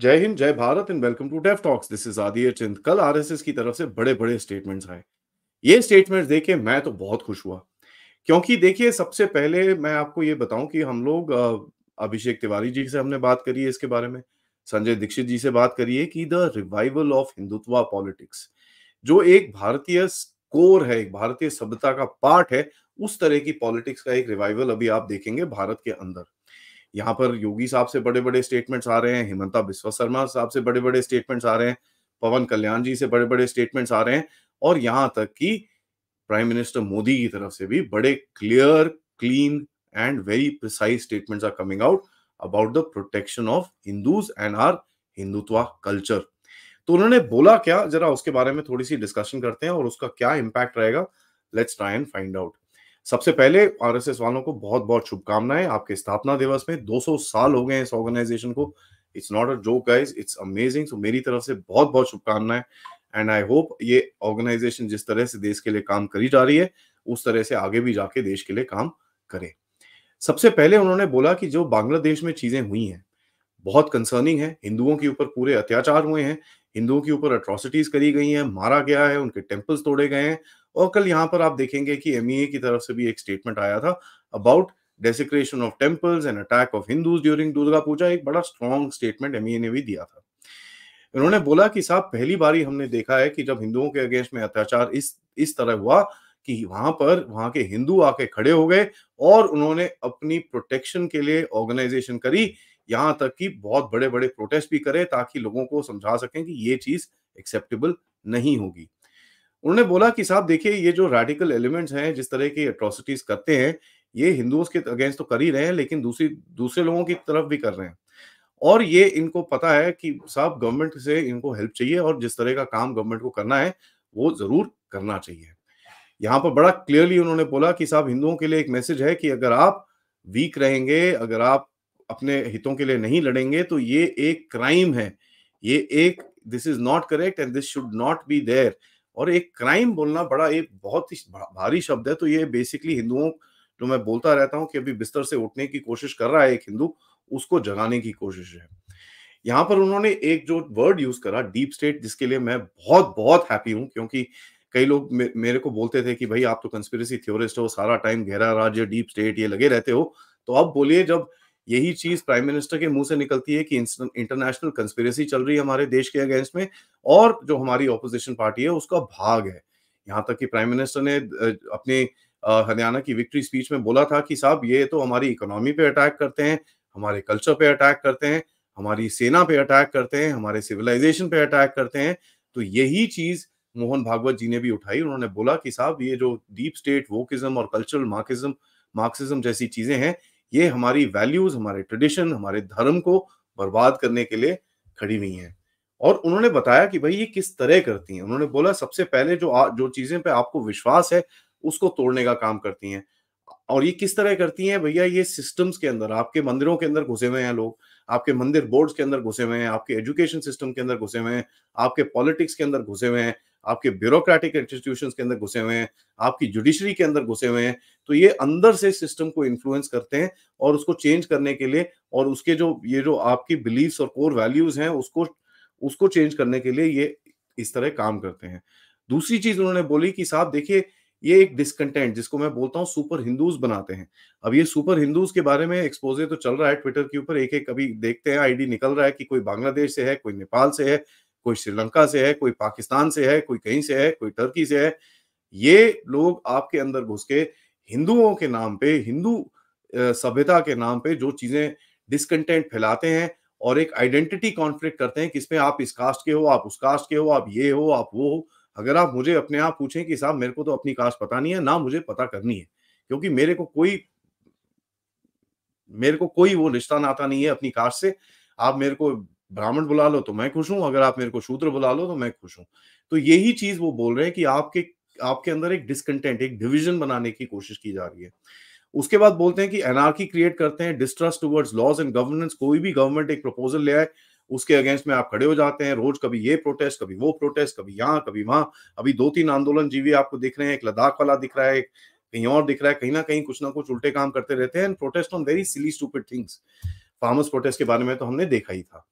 जय हिंद जय Bharat and welcome to Def Talks this is Aadi चिंद कल आरएसएस की तरफ से बड़े बड़े स्टेटमेंट्स आए ये स्टेटमेंट्स देख के मैं तो बहुत खुश हुआ क्योंकि देखिए सबसे पहले मैं आपको ये बताऊं कि हम लोग अभिषेक तिवारी जी से हमने बात करी है इसके बारे में संजय दीक्षित जी से बात करी है कि the revival of Hindutva politics जो एक भारतीय कोर है एक भारतीय सभ्यता का पार्ट है उस तरह की पॉलिटिक्स का एक रिवाइवल अभी आप देखेंगे भारत के अंदर यहाँ पर योगी साहब से बड़े बड़े स्टेटमेंट्स आ रहे हैं हिमंता बिस्वा शर्मा साहब से बड़े बड़े स्टेटमेंट्स आ रहे हैं पवन कल्याण जी से बड़े बड़े स्टेटमेंट्स आ रहे हैं और यहाँ तक कि प्राइम मिनिस्टर मोदी की तरफ से भी बड़े clear clean and very precise statements are coming out about the protection of Hindus and our Hindutva culture तो उन्होंने बोला क्या जरा उसके बारे में थोड़ी सी डिस्कशन करते हैं और उसका क्या इम्पैक्ट रहेगा let's try and find out सबसे पहले आरएसएस वालों को बहुत बहुत शुभकामनाएं आपके स्थापना दिवस में 200 साल हो गए इस ऑर्गेनाइजेशन को it's not a joke guys it's amazing so मेरी तरफ से बहुत बहुत शुभकामनाएं एंड आई होप ये ऑर्गेनाइजेशन जिस तरह से देश के लिए काम करी जा रही है उस तरह से आगे भी जाके देश के लिए काम करे सबसे पहले उन्होंने बोला कि जो बांग्लादेश में चीजें हुई हैं बहुत कंसर्निंग है हिंदुओं के ऊपर पूरे अत्याचार हुए हैं हिंदुओं के ऊपर अट्रोसिटीज करी गई हैं मारा गया है उनके टेम्पल्स तोड़े गए हैं और कल यहाँ पर आप देखेंगे कि एम e की तरफ से भी एक स्टेटमेंट आया था about desecration of temples and attack of Hindus during Durga Puja एक बड़ा स्ट्रॉन्ग स्टेटमेंट एम ने भी दिया था उन्होंने बोला कि साहब पहली बारी हमने देखा है कि जब हिंदुओं के अगेंस्ट में अत्याचार इस इस तरह हुआ कि वहां पर वहां के हिंदू आके खड़े हो गए और उन्होंने अपनी प्रोटेक्शन के लिए ऑर्गेनाइजेशन करी यहां तक कि बहुत बड़े बड़े प्रोटेस्ट भी करें ताकि लोगों को समझा सकें कि ये चीज एक्सेप्टेबल नहीं होगी उन्होंने बोला कि साहब देखिए ये जो रेडिकल एलिमेंट्स हैं जिस तरह की अट्रोसिटीज करते हैं ये हिंदुओं के अगेंस्ट तो कर ही रहे हैं लेकिन दूसरी दूसरे लोगों की तरफ भी कर रहे हैं और ये इनको पता है कि साहब गवर्नमेंट से इनको हेल्प चाहिए और जिस तरह का काम गवर्नमेंट को करना है वो जरूर करना चाहिए यहाँ पर बड़ा क्लियरली उन्होंने बोला कि साहब हिंदुओं के लिए एक मैसेज है कि अगर आप वीक रहेंगे अगर आप अपने हितों के लिए नहीं लड़ेंगे तो ये एक क्राइम है ये एक this is not correct and this should not be there और एक क्राइम बोलना बड़ा एक बहुत ही भारी शब्द है तो ये बेसिकली हिंदुओं जो मैं बोलता रहता हूं कि अभी बिस्तर से उठने की कोशिश कर रहा है एक हिंदू उसको जगाने की कोशिश है यहाँ पर उन्होंने एक जो वर्ड यूज करा डीप स्टेट जिसके लिए मैं बहुत बहुत हैप्पी हूँ क्योंकि कई लोग मेरे को बोलते थे कि भाई आप तो कंस्पिरसी थ्योरिस्ट हो सारा टाइम गहरा राज्य डीप स्टेट ये लगे रहते हो तो अब बोलिए जब यही चीज प्राइम मिनिस्टर के मुंह से निकलती है कि इंटरनेशनल कंस्पिरेसी चल रही है हमारे देश के अगेंस्ट में और जो हमारी ऑपोजिशन पार्टी है उसका भाग है यहाँ तक कि प्राइम मिनिस्टर ने अपने हरियाणा की विक्ट्री स्पीच में बोला था कि साहब ये तो हमारी इकोनॉमी पे अटैक करते हैं हमारे कल्चर पे अटैक करते हैं हमारी सेना पे अटैक करते हैं हमारे सिविलाइजेशन पे अटैक करते हैं तो यही चीज मोहन भागवत जी ने भी उठाई उन्होंने बोला कि साहब ये जो डीप स्टेट वोकिज्म और कल्चरल मार्क्सिज्म मार्क्सिज्म जैसी चीजें हैं ये हमारी वैल्यूज हमारे ट्रेडिशन हमारे धर्म को बर्बाद करने के लिए खड़ी हुई हैं और उन्होंने बताया कि भाई ये किस तरह करती हैं उन्होंने बोला सबसे पहले जो आ, जो चीजें पे आपको विश्वास है उसको तोड़ने का काम करती हैं और ये किस तरह करती हैं भैया ये सिस्टम्स के अंदर आपके मंदिरों के अंदर घुसे हुए हैं लोग आपके मंदिर बोर्ड्स के अंदर घुसे हुए हैं आपके एजुकेशन सिस्टम के अंदर घुसे हुए हैं आपके पॉलिटिक्स के अंदर घुसे हुए हैं आपके ब्यूरोक्रेटिक इंस्टीट्यूशन के अंदर घुसे हुए हैं आपकी जुडिशरी के अंदर घुसे हुए हैं तो ये अंदर से सिस्टम को इन्फ्लुएंस करते हैं और उसको चेंज करने के लिए और उसके जो ये जो आपकी बिलीफ और कोर वैल्यूज हैं उसको उसको चेंज करने के लिए ये इस तरह काम करते हैं दूसरी चीज उन्होंने बोली कि साहब देखिए ये एक डिसकंटेंट जिसको मैं बोलता हूँ सुपर हिंदूज बनाते हैं अब ये सुपर हिंदूज के बारे में एक्सपोजर तो चल रहा है ट्विटर के ऊपर एक एक अभी देखते हैं आईडी निकल रहा है कि कोई बांग्लादेश से है कोई नेपाल से है कोई श्रीलंका से है कोई पाकिस्तान से है कोई कहीं से है कोई टर्की से है ये लोग आपके अंदर घुस के हिंदुओं के नाम पे हिंदू सभ्यता के नाम पे जो चीजें डिसकंटेंट फैलाते हैं और एक आइडेंटिटी कॉन्फ्लिक्ट करते हैं किसमें आप इस कास्ट के हो आप उस कास्ट के हो आप ये हो आप वो हो अगर आप मुझे अपने आप पूछें कि साहब मेरे को तो अपनी कास्ट पता नहीं है ना मुझे पता करनी है क्योंकि मेरे को कोई मेरे को कोई वो रिश्ता नाता नहीं है अपनी कास्ट से आप मेरे को ब्राह्मण बुला लो तो मैं खुश हूं अगर आप मेरे को शूद्र बुला लो तो मैं खुश हूं तो यही चीज वो बोल रहे हैं कि आपके आपके अंदर एक डिसकंटेंट एक डिविजन बनाने की कोशिश की जा रही है उसके बाद बोलते हैं कि एनआरकी क्रिएट करते हैं distrust towards laws and governance कोई भी गवर्नमेंट एक प्रपोजल ले आए उसके अगेंस्ट में आप खड़े हो जाते हैं रोज कभी ये प्रोटेस्ट कभी वो प्रोटेस्ट कभी यहाँ कभी वहां अभी दो तीन आंदोलन जीवी आपको दिख रहे हैं एक लद्दाख वाला दिख रहा है एक कहीं और दिख रहा है कहीं ना कहीं कुछ ना कुछ उल्टे काम करते रहते हैं and protest on very silly stupid things farmers protest के बारे में तो हमने देखा ही था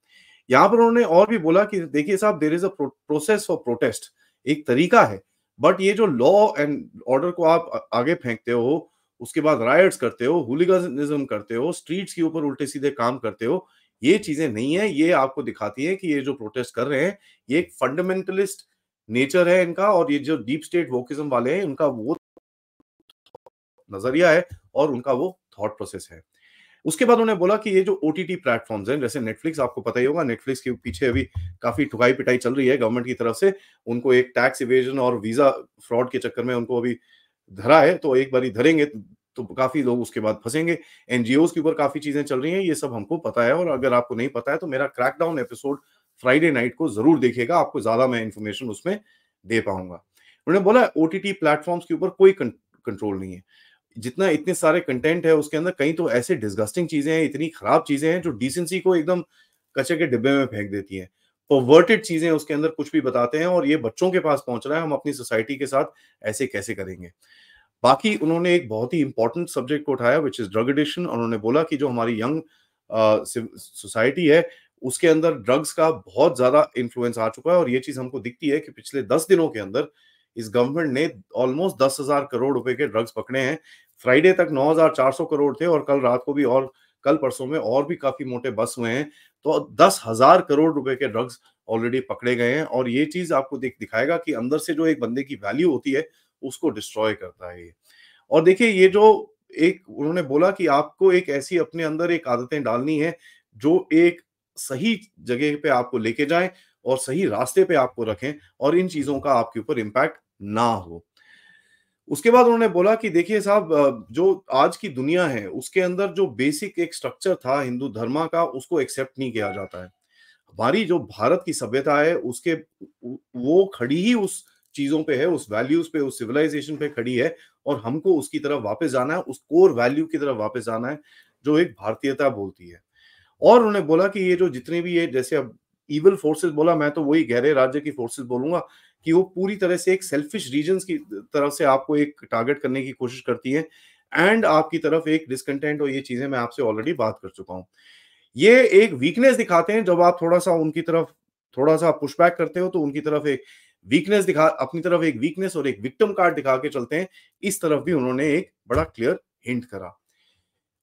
यहां पर उन्होंने और भी बोला कि देखिए साहब there is a process for protest एक तरीका है बट ये जो लॉ एंड ऑर्डर को आप आगे फेंकते हो उसके बाद रायट्स करते हो हुलिगनिज्म करते हो स्ट्रीट्स के ऊपर उल्टे सीधे काम करते हो ये चीजें नहीं है ये आपको दिखाती है कि ये जो प्रोटेस्ट कर रहे हैं ये एक फंडामेंटलिस्ट नेचर है इनका और ये जो डीप स्टेट वोकिज्म वाले हैं उनका वो नजरिया है और उनका वो थॉट प्रोसेस है उसके बाद उन्होंने बोला कि ये जो ओ टी टी प्लेटफॉर्म्स हैं जैसे नेटफ्लिक्स आपको पता ही होगा नेटफ्लिक्स के पीछे अभी काफी ठुकाई पिटाई चल रही है गवर्नमेंट की तरफ से उनको एक टैक्स इवेजन और वीजा फ्रॉड के चक्कर में उनको अभी धरा है तो एक बार धरेंगे तो काफी लोग उसके बाद फंसेंगे एनजीओ के ऊपर काफी चीजें चल रही हैं ये सब हमको पता है और अगर आपको नहीं पता है तो मेरा क्रैकडाउन एपिसोड फ्राइडे नाइट को जरूर देखिएगा आपको ज्यादा मैं इन्फॉर्मेशन उसमें दे पाऊंगा उन्होंने बोला ओटीटी प्लेटफॉर्म्स के ऊपर कोई कंट्रोल नहीं है जितना इतने सारे कंटेंट है उसके अंदर कई तो ऐसे डिस्गस्टिंग चीजें हैं इतनी खराब चीजें हैं जो डिसेंसी को एकदम कचरे के डिब्बे में फेंक देती है परवर्टेड चीजें उसके अंदर कुछ भी बताते हैं और ये बच्चों के पास पहुंच रहा है हम अपनी सोसाइटी के साथ ऐसे कैसे करेंगे बाकी उन्होंने एक बहुत ही इंपॉर्टेंट सब्जेक्ट को उठाया विच इज ड्रग एडिक्शन उन्होंने बोला कि जो हमारी यंग सोसाइटी है उसके अंदर ड्रग्स का बहुत ज्यादा इन्फ्लुएंस आ चुका है और ये चीज हमको दिखती है कि पिछले दस दिनों के अंदर इस गवर्नमेंट ने ऑलमोस्ट दस हजार करोड़ रुपए के ड्रग्स पकड़े हैं फ्राइडे तक नौ हजार चार सौ करोड़ थे और कल रात को भी और कल परसों में और भी काफी मोटे बस हुए हैं तो दस हजार करोड़ रुपए के ड्रग्स ऑलरेडी पकड़े गए हैं और ये चीज आपको देख दिखाएगा कि अंदर से जो एक बंदे की वैल्यू होती है उसको डिस्ट्रॉय करता है और देखिए ये जो एक उन्होंने बोला कि आपको एक ऐसी अपने अंदर एक आदतें डालनी है जो एक सही जगह पे आपको लेके जाए और सही रास्ते पे आपको रखें और इन चीजों का आपके ऊपर इम्पैक्ट ना हो उसके बाद उन्होंने बोला कि देखिए साहब जो आज की दुनिया है उसके अंदर जो बेसिक एक स्ट्रक्चर था हिंदू धर्म का उसको एक्सेप्ट नहीं किया जाता है हमारी जो भारत की सभ्यता है उसके वो खड़ी ही उस चीजों पे है उस वैल्यूज पे उस सिविलाइजेशन पे खड़ी है और हमको उसकी तरफ वापस जाना है उस कोर वैल्यू की तरफ वापस जाना है जो एक भारतीयता बोलती है और उन्होंने बोला कि ये जो जितने भी ये जैसे अब इवल फोर्सेस बोला मैं तो वही गहरे राज्य की फोर्सेस बोलूंगा कि वो पूरी तरह से एक सेल्फिश रीजन की तरफ से आपको एक टारगेट करने की कोशिश करती है एंड आपकी तरफ एक डिसकंटेंट और ये चीजें मैं आपसे ऑलरेडी बात कर चुका हूँ ये एक वीकनेस दिखाते हैं जब आप थोड़ा सा उनकी तरफ थोड़ा सा पुशबैक करते हो तो उनकी तरफ एक वीकनेस दिखा अपनी तरफ एक वीकनेस और एक विक्टम कार्ड दिखा के चलते हैं इस तरफ भी उन्होंने एक बड़ा क्लियर हिंट करा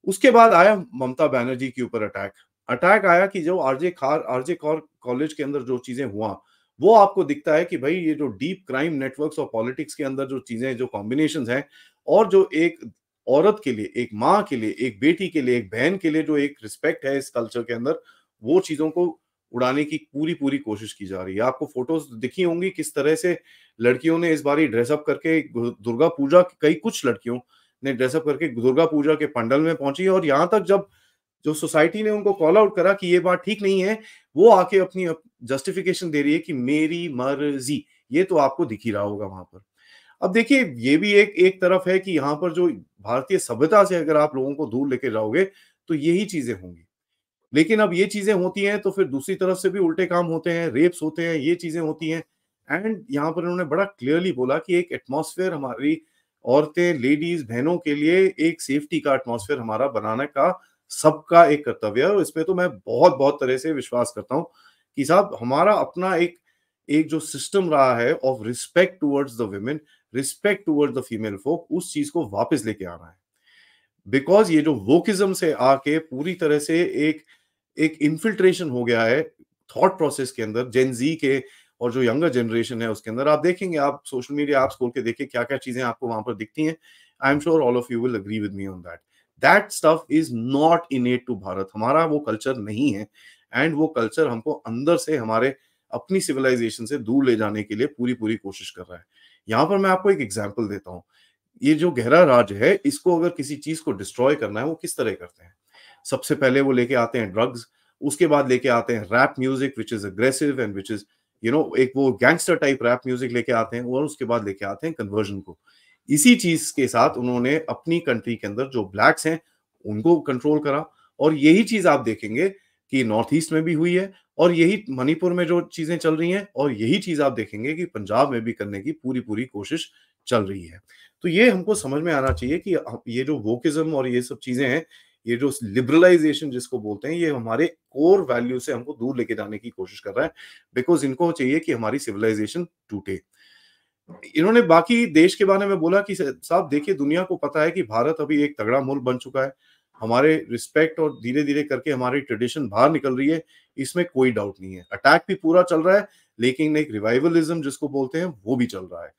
उसके बाद आया ममता बैनर्जी के ऊपर अटैक अटैक आया कि जो आरजे खार आरजे कौर कॉलेज के अंदर जो चीजें हुआ वो आपको दिखता है कि भाई ये जो डीप क्राइम नेटवर्क्स और पॉलिटिक्स के अंदर जो चीजें जो कॉम्बिनेशन हैं और जो एक औरत के लिए एक माँ के लिए एक बेटी के लिए एक बहन के लिए जो एक रिस्पेक्ट है इस कल्चर के अंदर वो चीजों को उड़ाने की पूरी पूरी कोशिश की जा रही है आपको फोटोज दिखी होंगी किस तरह से लड़कियों ने इस बारी ड्रेसअप करके दुर्गा पूजा कई कुछ लड़कियों ने ड्रेसअप करके दुर्गा पूजा के पंडल में पहुंची और यहाँ तक जब जो सोसाइटी ने उनको कॉल आउट करा कि ये बात ठीक नहीं है वो आके अपनी जस्टिफिकेशन दे रही है कि मेरी मर्जी ये तो आपको दिख ही रहा होगा वहां पर अब देखिए ये भी एक एक तरफ है कि यहाँ पर जो भारतीय सभ्यता से अगर आप लोगों को दूर लेके जाओगे तो यही चीजें होंगी लेकिन अब ये चीजें होती हैं तो फिर दूसरी तरफ से भी उल्टे काम होते हैं रेप्स होते हैं ये चीजें होती हैं एंड यहाँ पर उन्होंने बड़ा क्लियरली बोला कि एक एटमोसफेयर हमारी औरतें लेडीज बहनों के लिए एक सेफ्टी का एटमोसफेयर हमारा बनाने का सबका एक कर्तव्य है और इस पर तो मैं बहुत बहुत तरह से विश्वास करता हूँ कि साहब हमारा अपना एक एक जो सिस्टम रहा है of respect towards the women respect towards the female folk उस चीज को वापस लेके आ रहा है बिकॉज ये जो वोकिज्म से आके पूरी तरह से एक एक इन्फिल्ट्रेशन हो गया है थॉट प्रोसेस के अंदर जेनजी के और जो यंगर जनरेशन है उसके अंदर आप देखेंगे आप सोशल मीडिया आप खोल के देखिए क्या क्या चीजें आपको वहां पर दिखती हैं I am sure all of you will agree with me on that that stuff is not innate to Bharat हमारा वो कल्चर नहीं है एंड वो कल्चर हमको अंदर से हमारे अपनी सिविलाइजेशन से दूर ले जाने के लिए पूरी पूरी कोशिश कर रहा है यहाँ पर मैं आपको एक एग्जाम्पल देता हूँ ये जो गहरा राज है इसको अगर किसी चीज को डिस्ट्रॉय करना है वो किस तरह करते हैं सबसे पहले वो लेके आते हैं ड्रग्स उसके बाद लेके आते हैं rap music which is aggressive and which is you know एक वो गैंगस्टर टाइप रैप म्यूजिक लेके आते हैं और उसके बाद लेके आते हैं कन्वर्जन को इसी चीज के साथ उन्होंने अपनी कंट्री के अंदर जो ब्लैक्स हैं उनको कंट्रोल करा और यही चीज आप देखेंगे कि नॉर्थ ईस्ट में भी हुई है और यही मणिपुर में जो चीजें चल रही हैं और यही चीज आप देखेंगे कि पंजाब में भी करने की पूरी पूरी कोशिश चल रही है तो ये हमको समझ में आना चाहिए कि ये जो वोकिज्म और ये सब चीजें हैं ये जो लिबरलाइजेशन जिसको बोलते हैं ये हमारे कोर वैल्यू से हमको दूर लेके जाने की कोशिश कर रहा है बिकॉज इनको चाहिए कि हमारी सिविलाइजेशन टूटे इन्होंने बाकी देश के बारे में बोला कि साहब देखिए दुनिया को पता है कि भारत अभी एक तगड़ा मुल्क बन चुका है हमारे रिस्पेक्ट और धीरे धीरे करके हमारी ट्रेडिशन बाहर निकल रही है इसमें कोई डाउट नहीं है अटैक भी पूरा चल रहा है लेकिन एक रिवाइवलिज्म जिसको बोलते हैं वो भी चल रहा है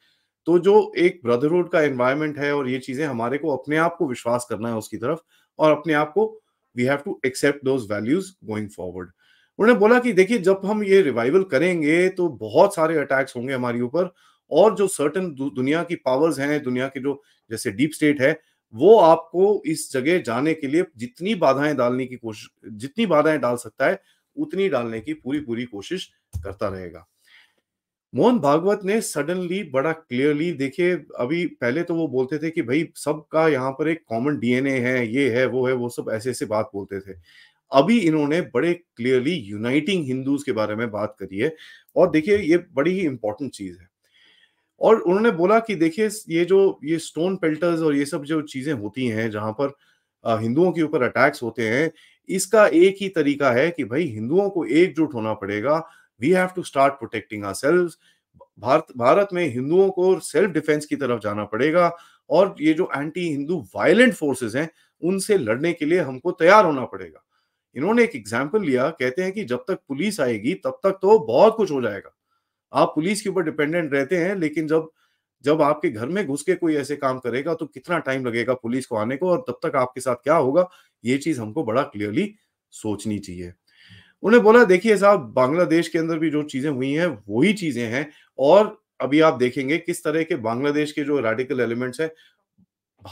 तो जो एक ब्रदरहुड का एनवायरमेंट है और ये चीजें हमारे को अपने आप को विश्वास करना है उसकी तरफ और अपने आप को we have to accept those values going forward उन्होंने बोला कि देखिए जब हम ये रिवाइवल करेंगे तो बहुत सारे अटैक्स होंगे हमारे ऊपर और जो सर्टन दुनिया की पावर्स हैं दुनिया के जो जैसे डीप स्टेट है वो आपको इस जगह जाने के लिए जितनी बाधाएं डालने की कोशिश जितनी बाधाएं डाल सकता है उतनी डालने की पूरी पूरी कोशिश करता रहेगा मोहन भागवत ने सडनली बड़ा क्लियरली देखिए अभी पहले तो वो बोलते थे कि भाई सबका यहाँ पर एक कॉमन डीएनए है ये है वो है वो सब ऐसे ऐसे बात बोलते थे अभी इन्होंने बड़े क्लियरली यूनाइटिंग हिंदूज के बारे में बात करी है और देखिए ये बड़ी ही इंपॉर्टेंट चीज है और उन्होंने बोला कि देखिए ये जो ये स्टोन पेल्टर्स और ये सब जो चीजें होती हैं जहां पर हिंदुओं के ऊपर अटैक्स होते हैं इसका एक ही तरीका है कि भाई हिंदुओं को एकजुट होना पड़ेगा we have to start protecting our Bharat Bharat में हिंदुओं को सेल्फ डिफेंस की तरफ जाना पड़ेगा और ये जो एंटी हिंदू वायलेंट फोर्सेस हैं उनसे लड़ने के लिए हमको तैयार होना पड़ेगा इन्होंने एक एग्जाम्पल लिया कहते हैं कि जब तक पुलिस आएगी तब तक तो बहुत कुछ हो जाएगा आप पुलिस के ऊपर डिपेंडेंट रहते हैं लेकिन जब जब आपके घर में घुस के कोई ऐसे काम करेगा तो कितना टाइम लगेगा पुलिस को आने को और तब तक आपके साथ क्या होगा ये चीज हमको बड़ा क्लियरली सोचनी चाहिए उन्हें बोला देखिए साहब बांग्लादेश के अंदर भी जो चीजें हुई हैं वही चीजें हैं और अभी आप देखेंगे किस तरह के बांग्लादेश के जो रेडिकल एलिमेंट्स हैं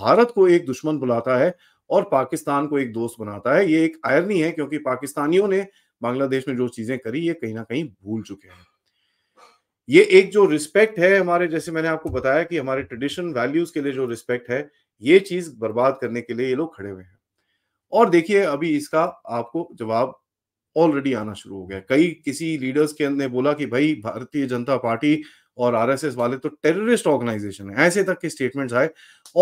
भारत को एक दुश्मन बुलाता है और पाकिस्तान को एक दोस्त बनाता है ये एक आयरनी है क्योंकि पाकिस्तानियों ने बांग्लादेश में जो चीजें करी ये कहीं ना कहीं भूल चुके हैं ये एक जो रिस्पेक्ट है हमारे जैसे मैंने आपको बताया कि हमारे ट्रेडिशन वैल्यूज के लिए जो रिस्पेक्ट है ये चीज बर्बाद करने के लिए ये लोग खड़े हुए हैं और देखिए अभी इसका आपको जवाब ऑलरेडी आना शुरू हो गया कई किसी लीडर्स के ने बोला कि भाई भारतीय जनता पार्टी और आरएसएस वाले तो टेररिस्ट ऑर्गेनाइजेशन है ऐसे तक के स्टेटमेंट्स आए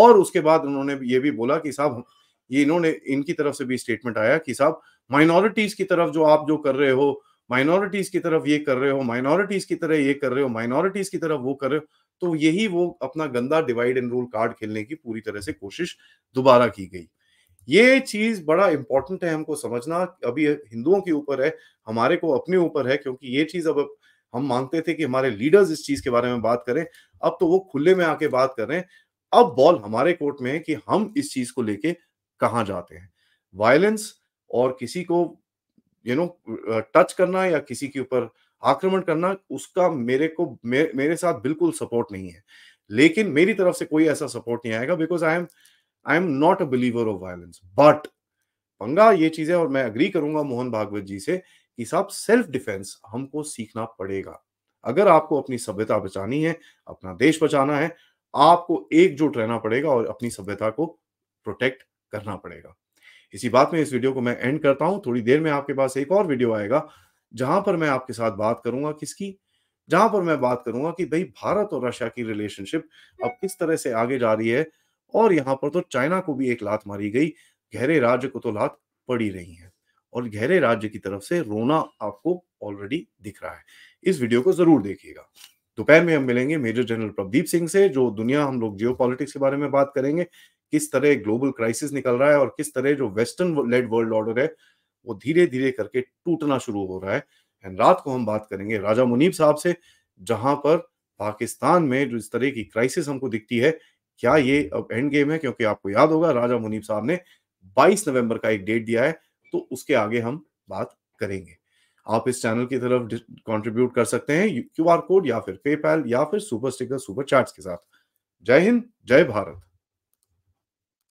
और उसके बाद उन्होंने ये भी बोला कि साहब ये इन्होंने इनकी तरफ से भी स्टेटमेंट आया कि साहब माइनॉरिटीज की तरफ जो आप जो कर रहे हो माइनॉरिटीज की तरफ ये कर रहे हो माइनॉरिटीज की तरह ये कर रहे हो माइनॉरिटीज की तरफ वो कर रहे हो तो यही वो अपना गंदा डिवाइड एंड रूल कार्ड खेलने की पूरी तरह से कोशिश दोबारा की गई ये चीज बड़ा इंपॉर्टेंट है हमको समझना अभी हिंदुओं के ऊपर है हमारे को अपने ऊपर है क्योंकि ये चीज अब हम मांगते थे कि हमारे लीडर्स इस चीज के बारे में बात करें अब तो वो खुले में आके बात कर रहे हैं अब बॉल हमारे कोर्ट में है कि हम इस चीज को लेके कहा जाते हैं वायलेंस और किसी को यू नो टच करना या किसी के ऊपर आक्रमण करना उसका मेरे को मे, मेरे साथ बिल्कुल सपोर्ट नहीं है लेकिन मेरी तरफ से कोई ऐसा सपोर्ट नहीं आएगा because I am I am not a believer of violence but पंगा ये चीज है और मैं अग्री करूंगा मोहन भागवत जी से कि साहब सेल्फ डिफेंस हमको सीखना पड़ेगा अगर आपको अपनी सभ्यता बचानी है अपना देश बचाना है आपको एकजुट रहना पड़ेगा और अपनी सभ्यता को प्रोटेक्ट करना पड़ेगा इसी बात में इस वीडियो को मैं एंड करता हूं थोड़ी देर में आपके पास एक और वीडियो आएगा जहां पर मैं आपके साथ बात करूंगा किसकी जहां पर मैं बात करूंगा कि भाई भारत और रशिया की रिलेशनशिप अब किस तरह से आगे जा रही है और यहाँ पर तो चाइना को भी एक लात मारी गई गहरे राज्य को तो लात पड़ी रही है और गहरे राज्य की तरफ से रोना आपको ऑलरेडी दिख रहा है इस वीडियो को जरूर देखिएगा दोपहर में हम मिलेंगे मेजर जनरल प्रदीप सिंह से जो दुनिया हम लोग जियो के बारे में बात करेंगे किस तरह ग्लोबल क्राइसिस निकल रहा है और किस तरह जो वेस्टर्न लेड वर्ल्ड ऑर्डर है वो धीरे धीरे करके टूटना शुरू हो रहा है एंड रात को हम बात करेंगे राजा मुनीब साहब से जहां पर पाकिस्तान में जो इस तरह की क्राइसिस हमको दिखती है क्या ये अब एंड गेम है क्योंकि आपको याद होगा राजा मुनीब साहब ने 22 नवंबर का एक डेट दिया है तो उसके आगे हम बात करेंगे आप इस चैनल की तरफ कंट्रीब्यूट कर सकते हैं क्यू कोड या फिर पेपैल या फिर सुपर स्टिकर सुपर चार्ट के साथ जय हिंद जय भारत